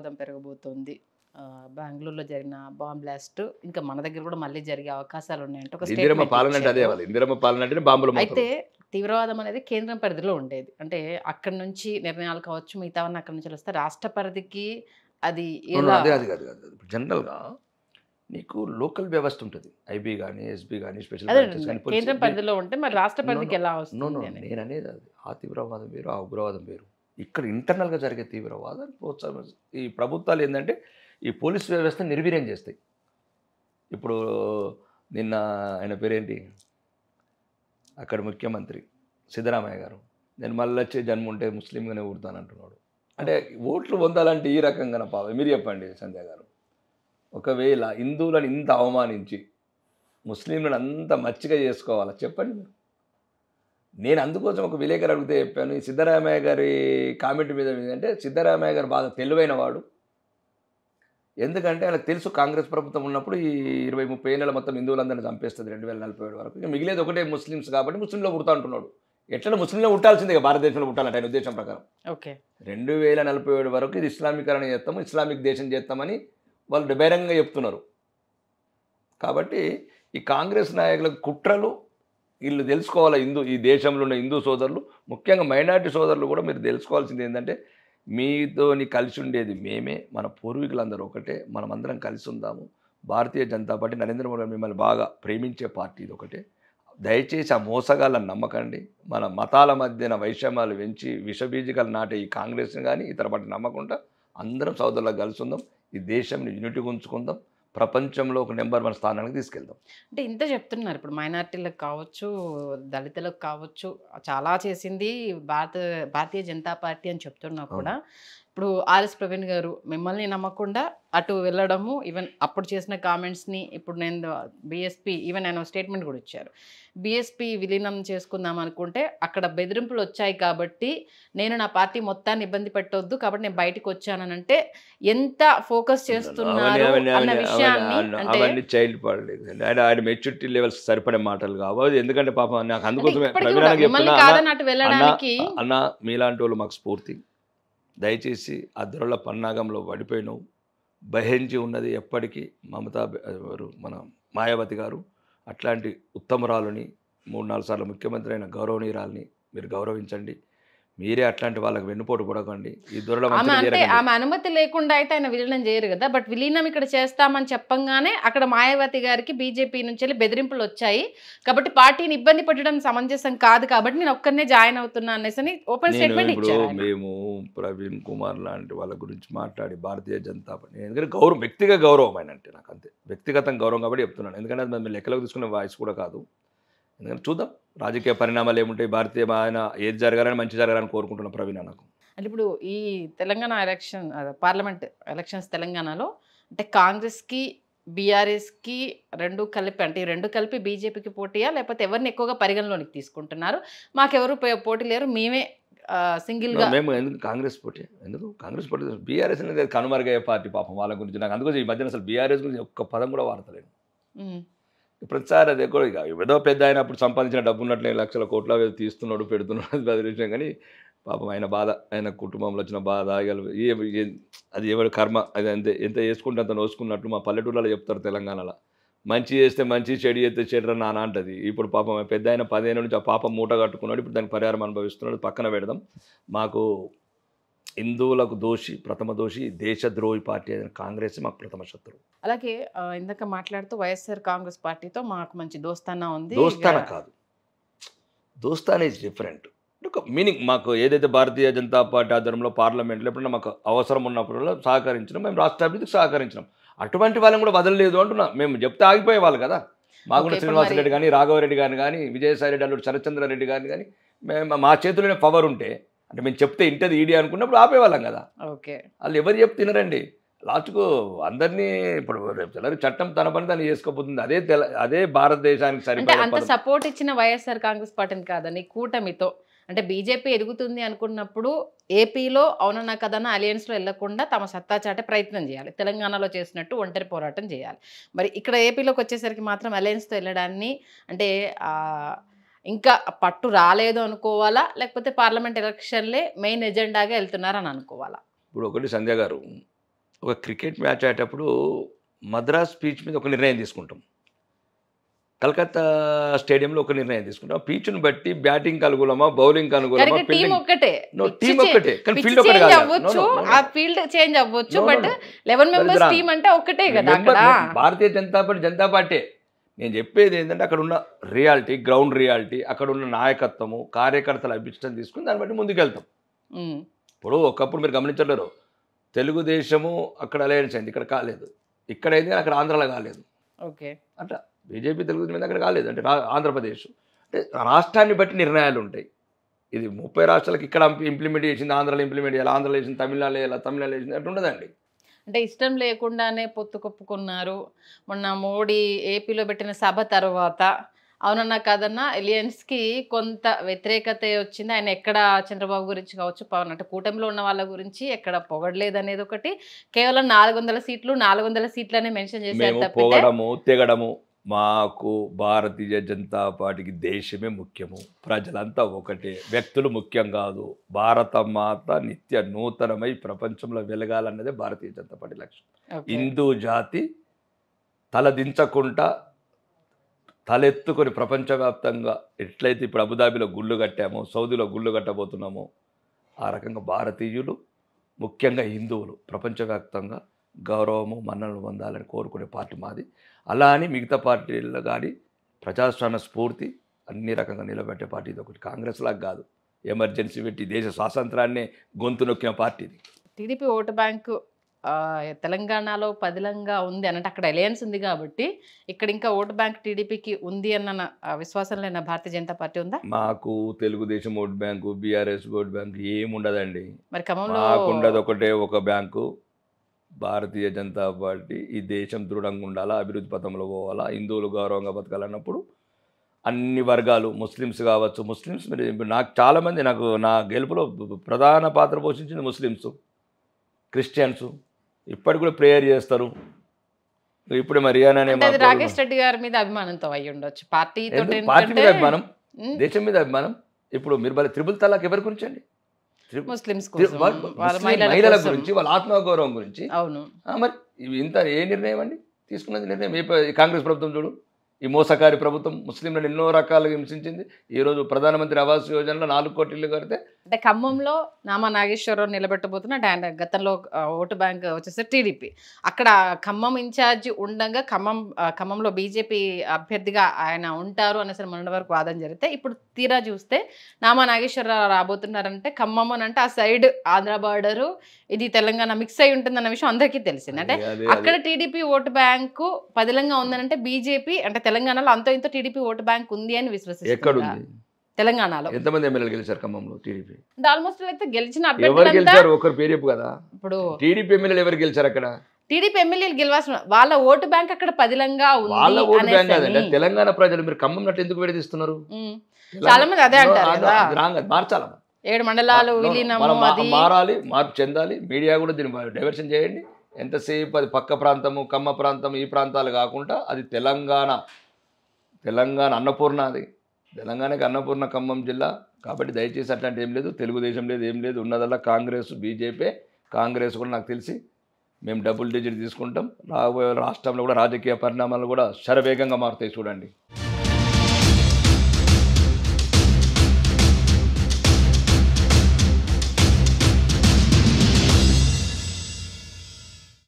ప్రమాదం పెరగబోతోంది బెంగళూరులో జరిగిన బాంబ్ బ్లాస్ట్ ఇంకా మన దగ్గర కూడా మళ్ళీ జరిగే అవకాశాలు ఉన్నాయంటే ఒక అయితే తీవ్రవాదం అనేది కేంద్రం పరిధిలో ఉండేది అంటే అక్కడ నుంచి నిర్ణయాలు కావచ్చు మిగతావన్నీ అక్కడ నుంచి వస్తే రాష్ట్ర పరిధికి అది అదే జనరల్గా నీకు లోకల్ వ్యవస్థ ఉంటుంది ఐబీ కానీ ఎస్బీ కానీ స్పెషల్ కేంద్రం పరిధిలో ఉంటే మరి రాష్ట్ర పరిధికి ఎలా వస్తుంది నేను అనేది అది ఆ తీవ్రవాదం వేరు ఆ ఉగ్రవాదం వేరు ఇక్కడ ఇంటర్నల్గా జరిగే తీవ్రవాదాన్ని ప్రోత్సాహం ఈ ప్రభుత్వాలు ఏంటంటే ఈ పోలీస్ వ్యవస్థ నిర్వీర్యం చేస్తాయి ఇప్పుడు నిన్న ఆయన పేరేంటి అక్కడ ముఖ్యమంత్రి సిద్ధరామయ్య గారు నేను మళ్ళీ వచ్చే జన్మ ఉంటే ముస్లింగానే ఊడతానంటున్నాడు అంటే ఓట్లు పొందాలంటే ఈ రకంగా పావ మీరు చెప్పండి సంధ్య గారు ఒకవేళ హిందువులను ఇంత అవమానించి ముస్లింలను అంత మచ్చిగా చేసుకోవాలా చెప్పండి మీరు నేను అందుకోసం ఒక విలేకరు అడిగితే చెప్పాను ఈ సిద్ధరామయ్య గారి కామెంట్ మీద ఏంటంటే సిద్ధరామయ్య గారు బాగా తెలివైన వాడు ఎందుకంటే ఆయనకు తెలుసు కాంగ్రెస్ ప్రభుత్వం ఉన్నప్పుడు ఈ ఇరవై ముప్పై ఏళ్ళ మొత్తం హిందువులందరినీ చంపేస్తుంది రెండు వేల నలభై ఏడు వరకు మిగిలేదు ఒకటే ముస్లిమ్స్ కాబట్టి ముస్లింలో పుడతా అంటున్నాడు ఎట్లా ముస్లింలో ఉండాల్సిందే భారతదేశంలో పుట్టాలంటే ఆయన ఉద్దేశం ప్రకారం ఓకే రెండు వేల నలభై ఏడు వరకు ఇది ఇస్లామీకరణ చేస్తాము ఇస్లామిక్ దేశం చేస్తామని వాళ్ళు బహిరంగంగా చెప్తున్నారు కాబట్టి ఈ కాంగ్రెస్ నాయకులకు కుట్రలు వీళ్ళు తెలుసుకోవాలి హిందూ ఈ దేశంలో ఉన్న హిందూ సోదరులు ముఖ్యంగా మైనార్టీ సోదరులు కూడా మీరు తెలుసుకోవాల్సింది ఏంటంటే మీతోని కలిసి ఉండేది మేమే మన పూర్వీకులందరూ ఒకటే మనమందరం కలిసి ఉందాము భారతీయ జనతా పార్టీ నరేంద్ర మోడీ మిమ్మల్ని బాగా ప్రేమించే పార్టీ ఇది ఒకటే దయచేసి ఆ మోసగాళ్ళని నమ్మకండి మన మతాల మధ్యన వైషమ్యాలు పెంచి విషబీజికలు నాటే ఈ కాంగ్రెస్ని కానీ ఇతర పార్టీ నమ్మకుండా అందరం సోదరులకు కలిసి ఉందాం ఈ దేశంని యూనిటీగా ఉంచుకుందాం ప్రపంచంలో ఒక నెంబర్ వన్ స్థానానికి తీసుకెళ్దాం అంటే ఇంత చెప్తున్నారు ఇప్పుడు మైనార్టీలకు కావచ్చు దళితులకు కావచ్చు చాలా చేసింది భారత భారతీయ జనతా పార్టీ అని చెప్తున్నా కూడా ఇప్పుడు ఆర్ఎస్ ప్రవీణ్ గారు మిమ్మల్ని నమ్మకుండా అటు వెళ్ళడము ఈవెన్ అప్పుడు చేసిన కామెంట్స్ని ఇప్పుడు నేను బీఎస్పీ ఈవెన్ ఆయన స్టేట్మెంట్ కూడా ఇచ్చారు బీఎస్పీ విలీనం చేసుకుందాం అనుకుంటే అక్కడ బెదిరింపులు వచ్చాయి కాబట్టి నేను నా పార్టీ మొత్తాన్ని ఇబ్బంది పెట్టవద్దు కాబట్టి నేను బయటకు వచ్చానని అంటే ఎంత ఫోకస్ చేస్తున్నారు చైల్డ్ ఆయన మెచ్యూరిటీ లెవెల్స్ సరిపడే మాటలు కావాలి ఎందుకంటే పాపం నాకు అందుకోసమే అన్న మీలాంటి వాళ్ళు మాకు స్ఫూర్తి దయచేసి ఆ దొరల పన్నాగంలో పడిపోయినావు బహించి ఉన్నది ఎప్పటికీ మమతా మన మాయావతి గారు అట్లాంటి ఉత్తమరాలని మూడు నాలుగు సార్లు ముఖ్యమంత్రి అయిన గౌరవనీయురాలని మీరు గౌరవించండి మీరే అట్లాంటి వాళ్ళకి వెన్నుపోటు కొడకండి ఈ అంటే ఆమె అనుమతి లేకుండా అయితే ఆయన విలీనం చేయరు కదా బట్ విలీనం ఇక్కడ చేస్తామని చెప్పంగానే అక్కడ మాయావతి గారికి బీజేపీ నుంచి వెళ్ళి బెదిరింపులు వచ్చాయి కాబట్టి పార్టీని ఇబ్బంది పెట్టడం సమంజసం కాదు కాబట్టి నేను ఒక్కరినే జాయిన్ అవుతున్నా అనేసి ఓపెన్ స్టేట్మెంట్ ఇచ్చారు మేము ప్రవీణ్ కుమార్ లాంటి వాళ్ళ గురించి మాట్లాడి భారతీయ జనతా పార్టీ ఎందుకంటే గౌరవం వ్యక్తిగత గౌరవం ఆయన అంటే నాకు అంతే వ్యక్తిగతం గౌరవం కాబట్టి చెప్తున్నాను ఎందుకంటే అది మేము తీసుకునే వాయిస్ కూడా కాదు ఎందుకంటే చూద్దాం రాజకీయ పరిణామాలు ఏముంటాయి భారతీయ ఆయన ఏది జరగాలని మంచి జరగాలని కోరుకుంటున్న ప్రవీణ నాకు అంటే ఇప్పుడు ఈ తెలంగాణ ఎలక్షన్ పార్లమెంట్ ఎలక్షన్స్ తెలంగాణలో అంటే కాంగ్రెస్కి బీఆర్ఎస్కి రెండు కలిపి అంటే ఈ రెండు కలిపి బీజేపీకి పోటీయా లేకపోతే ఎవరిని ఎక్కువగా పరిగణలోనికి తీసుకుంటున్నారు మాకెవరు పోటీ లేరు మేమే సింగిల్గా మేము ఎందుకు కాంగ్రెస్ పోటీ ఎందుకు కాంగ్రెస్ పోటీ బీఆర్ఎస్ అనేది కనుమరుగయ్యే పార్టీ పాపం వాళ్ళ గురించి నాకు అందుకోసం ఈ మధ్యన అసలు బీఆర్ఎస్ గురించి ఒక్క పదం కూడా వాడతలేదు ప్రతిసారి అది ఎక్కువ ఇక ఏదో పెద్ద ఆయన అప్పుడు సంపాదించిన డబ్బు ఉన్నట్లే లక్షల కోట్ల తీస్తున్నాడు పెడుతున్నాడు అది విషయం కానీ పాపం ఆయన బాధ ఆయన కుటుంబంలో వచ్చిన బాధ అది ఎవరి కర్మ అది అంతే ఎంత వేసుకుంటే అంత నోసుకున్నట్టు మా పల్లెటూళ్ళలో చెప్తారు తెలంగాణలో మంచి చేస్తే మంచి చెడు చేస్తే చెడ్ర నాన్న అంటది ఇప్పుడు పాపం పెద్ద ఆయన పదిహేను నుంచి ఆ పాపం మూట కట్టుకున్నాడు ఇప్పుడు దానికి పరిహారం అనుభవిస్తున్నాడు పక్కన పెడదాం మాకు హిందువులకు దోషి ప్రథమ దోషి దేశద్రోహి పార్టీ అయిన కాంగ్రెస్ మాకు ప్రథమ శత్రువు అలాగే ఇందాక మాట్లాడుతూ వైఎస్ఆర్ కాంగ్రెస్ పార్టీతో మాకు మంచి దోస్తానా ఉంది దోస్తాన కాదు దోస్తాన ఈజ్ డిఫరెంట్ ఒక మీనింగ్ మాకు ఏదైతే భారతీయ జనతా పార్టీ ఆధ్వర్యంలో పార్లమెంట్లో ఎప్పుడైనా మాకు అవసరం ఉన్నప్పుడు సహకరించినాం మేము రాష్ట్ర అభివృద్ధికి సహకరించినాం అటువంటి వాళ్ళని కూడా వదలలేదు అంటున్నా మేము చెప్తే ఆగిపోయే వాళ్ళు కదా మాగుండ శ్రీనివాసరెడ్డి కానీ రాఘవరెడ్డి గారిని కానీ విజయసాయి రెడ్డి అల్లుడు శరత్చంద్రారెడ్డి గారిని కానీ మేము మా చేతిలోనే పవర్ ఉంటే అంటే మేము చెప్తే ఇంటది ఈడీ అనుకున్నప్పుడు ఆపేవాళ్ళం కదా ఓకే వాళ్ళు ఎవరు చెప్తే తినరండి లాస్ట్కు అందరినీ ఇప్పుడు రేపు చట్టం తన పని తను చేసుకోబోతుంది అదే తెల అదే భారతదేశానికి సరిపోయి అంత సపోర్ట్ ఇచ్చిన వైఎస్ఆర్ కాంగ్రెస్ పార్టీని కాదని కూటమితో అంటే బీజేపీ ఎదుగుతుంది అనుకున్నప్పుడు ఏపీలో అవునన్నా కదన అలయన్స్లో వెళ్లకుండా తమ సత్తా చాటే ప్రయత్నం చేయాలి తెలంగాణలో చేసినట్టు ఒంటరి పోరాటం చేయాలి మరి ఇక్కడ ఏపీలోకి వచ్చేసరికి మాత్రం అలయన్స్తో వెళ్ళడాన్ని అంటే ఇంకా పట్టు రాలేదు అనుకోవాలా లేకపోతే పార్లమెంట్ ఎలక్షన్లే మెయిన్ ఎజెండాగా వెళ్తున్నారని అనుకోవాలా ఇప్పుడు ఒకటి సంధ్య గారు ఒక క్రికెట్ మ్యాచ్ ఆడేటప్పుడు మద్రాస్ పీచ్ మీద ఒక నిర్ణయం తీసుకుంటాం కలకత్తా స్టేడియంలో ఒక నిర్ణయం తీసుకుంటాం పీచ్ను బట్టి బ్యాటింగ్ అనుగుణమా బౌలింగ్ అనుగుణమా టీమ్ ఒక్కటే టీం కానీ ఫీల్డ్ ఒకటే అవ్వచ్చు ఆ ఫీల్డ్ చేంజ్ అవ్వచ్చు బట్ లెవెన్ మెంబర్స్ టీం అంటే ఒకటే కదా భారతీయ జనతా పార్టీ జనతా పార్టీ నేను చెప్పేది ఏంటంటే అక్కడ ఉన్న రియాలిటీ గ్రౌండ్ రియాలిటీ అక్కడ ఉన్న నాయకత్వము కార్యకర్తల అభిష్టం తీసుకుని దాన్ని బట్టి ముందుకెళ్తాం ఇప్పుడు ఒకప్పుడు మీరు గమనించలేరు తెలుగుదేశము అక్కడ అలయన్స్ అయింది ఇక్కడ కాలేదు ఇక్కడైతే అక్కడ ఆంధ్రాలో కాలేదు ఓకే అంటే బీజేపీ తెలుగుదేశం మీద అక్కడ కాలేదు అంటే ఆంధ్రప్రదేశ్ అంటే రాష్ట్రాన్ని బట్టి నిర్ణయాలు ఉంటాయి ఇది ముప్పై రాష్ట్రాలకు ఇక్కడ ఇంప్లిమెంట్ చేసింది ఆంధ్రాలో ఇంప్లిమెంట్ చేయాలి ఆంధ్రాలో చేసింది తమిళనాడు వేయాలి తమిళనాడు వేసింది అంటే ఉండదండి అంటే ఇష్టం లేకుండానే పొత్తు కప్పుకున్నారు మొన్న మోడీ ఏపీలో పెట్టిన సభ తర్వాత అవునన్నా కాదన్నా ఎలియన్స్కి కొంత వ్యతిరేకత వచ్చింది ఆయన ఎక్కడ చంద్రబాబు గురించి కావచ్చు పవన్ అంటే కూటమిలో ఉన్న వాళ్ళ గురించి ఎక్కడ పొగడలేదు అనేది ఒకటి కేవలం నాలుగు సీట్లు నాలుగు సీట్లు మెన్షన్ చేశారు పొగడము తెగడము మాకు భారతీయ జనతా పార్టీకి దేశమే ముఖ్యము ప్రజలంతా ఒకటే వ్యక్తులు ముఖ్యం కాదు భారత మాత నిత్య నూతనమై ప్రపంచంలో వెలగాలన్నదే భారతీయ జనతా పార్టీ లక్ష్యం హిందూ జాతి తలదించకుండా తలెత్తుకొని ప్రపంచవ్యాప్తంగా ఎట్లయితే ఇప్పుడు అబుదాబిలో గుళ్ళు కట్టామో సౌదీలో గుళ్ళు కట్టబోతున్నామో ఆ రకంగా భారతీయులు ముఖ్యంగా హిందువులు ప్రపంచవ్యాప్తంగా గౌరవము మన్నలు పొందాలని కోరుకునే పార్టీ మాది అలా అని మిగతా పార్టీల్లో కానీ ప్రజాస్వామ్య స్ఫూర్తి అన్ని రకంగా నిలబెట్టే పార్టీ ఇది ఒకటి కాంగ్రెస్ లాగా కాదు ఎమర్జెన్సీ పెట్టి దేశ స్వాతంత్రాన్ని గొంతు నొక్కిన పార్టీ ఇది టీడీపీ ఓటు బ్యాంకు తెలంగాణలో పదిలంగా ఉంది అన్నట్టు అక్కడ అలయన్స్ ఉంది కాబట్టి ఇక్కడ ఇంకా ఓటు బ్యాంక్ టీడీపీకి ఉంది అన్న విశ్వాసంలో భారతీయ జనతా పార్టీ ఉందా మాకు Telugu Desam vote bank BRS vote bank ఏముండదండి మరి ఖమ్మంలో ఉండదు ఒకటే ఒక బ్యాంకు భారతీయ జనతా పార్టీ ఈ దేశం దృఢంగా ఉండాలా అభివృద్ధి పథంలో పోవాలా హిందువులు గౌరవంగా బతకాలన్నప్పుడు అన్ని వర్గాలు ముస్లిమ్స్ కావచ్చు ముస్లిమ్స్ మీరు నాకు చాలామంది నాకు నా గెలుపులో ప్రధాన పాత్ర పోషించింది ముస్లిమ్స్ క్రిస్టియన్స్ ఇప్పటికి కూడా ప్రేయర్ చేస్తారు ఇప్పుడు మరి రాకేష్ రెడ్డి గారి మీద అభిమానంతో అయ్యి ఉండొచ్చు పార్టీ పార్టీ మీద అభిమానం దేశం మీద అభిమానం ఇప్పుడు మీరు మళ్ళీ త్రిపుల్ తలాక్ ఎవరి గురించి అండి మహిళల గురించి వాళ్ళ ఆత్మగౌరవం గురించి అవును మరి ఇంత ఏ నిర్ణయం అండి తీసుకున్నది నిర్ణయం ఏ కాంగ్రెస్ ప్రభుత్వం చూడు ఈ మోసకారి ప్రభుత్వం ముస్లింలను ఎన్నో రకాలుగా హింసించింది ఈరోజు ప్రధానమంత్రి ఆవాస్ యోజనలో నాలుగు కోట్ల ఇల్లు కడితే అంటే ఖమ్మంలో నామా నాగేశ్వరరావు నిలబెట్టబోతున్నాడు ఆయన గతంలో ఓటు బ్యాంక్ వచ్చేసి టీడీపీ అక్కడ ఖమ్మం ఇన్ఛార్జ్ ఉండగా ఖమ్మం ఖమ్మంలో బీజేపీ అభ్యర్థిగా ఆయన ఉంటారు అనేసి మొన్నటి వరకు వాదన జరిగితే ఇప్పుడు తీరా చూస్తే నామా నాగేశ్వరరావు రాబోతున్నారంటే ఖమ్మం అని అంటే ఆ సైడ్ ఆంధ్ర బార్డరు ఇది తెలంగాణ మిక్స్ అయి ఉంటుంది విషయం అందరికీ తెలిసింది అంటే అక్కడ టీడీపీ ఓటు బ్యాంకు పదిలంగా ఉందనంటే బీజేపీ అంటే తెలంగాణలో అంతో ఇంతో టీడీపీ ఓటు బ్యాంక్ ఉంది అని విశ్వసిస్తుంది తెలంగాణలో ఎంతమంది ఎమ్మెల్యేలు గెలిచారు ఖమ్మంలో టీడీపీ ఆల్మోస్ట్ అయితే గెలిచిన ఎవరు గెలిచారు ఒకరు పేరు చెప్పు కదా ఇప్పుడు టీడీపీ ఎమ్మెల్యేలు ఎవరు గెలిచారు అక్కడ టీడీపీ ఎమ్మెల్యేలు గెలవాల్సిన వాళ్ళ ఓటు బ్యాంక్ అక్కడ పదిలంగా ఉంది వాళ్ళ ఓటు బ్యాంక్ తెలంగాణ ప్రజలు మీరు ఖమ్మం నట్టు ఎందుకు విడదీస్తున్నారు చాలా మంది అదే అంటారు మార్చాల ఏడు మండలాలు మారాలి మార్పు చెందాలి మీడియా కూడా దీన్ని డైవర్షన్ చేయండి ఎంతసేపు అది పక్క ప్రాంతము కమ్మ ప్రాంతము ఈ ప్రాంతాలు కాకుండా అది తెలంగాణ తెలంగాణ అన్నపూర్ణ అది తెలంగాణకి అన్నపూర్ణ ఖమ్మం జిల్లా కాబట్టి దయచేసి అట్లాంటి ఏం లేదు తెలుగుదేశం లేదు ఏం లేదు ఉన్నదల్లా కాంగ్రెస్ బీజేపీ కాంగ్రెస్ కూడా నాకు తెలిసి మేము డబుల్ డిజిట్ తీసుకుంటాం రాబోయే రాష్ట్రంలో కూడా రాజకీయ పరిణామాలు కూడా శరవేగంగా మారుతాయి చూడండి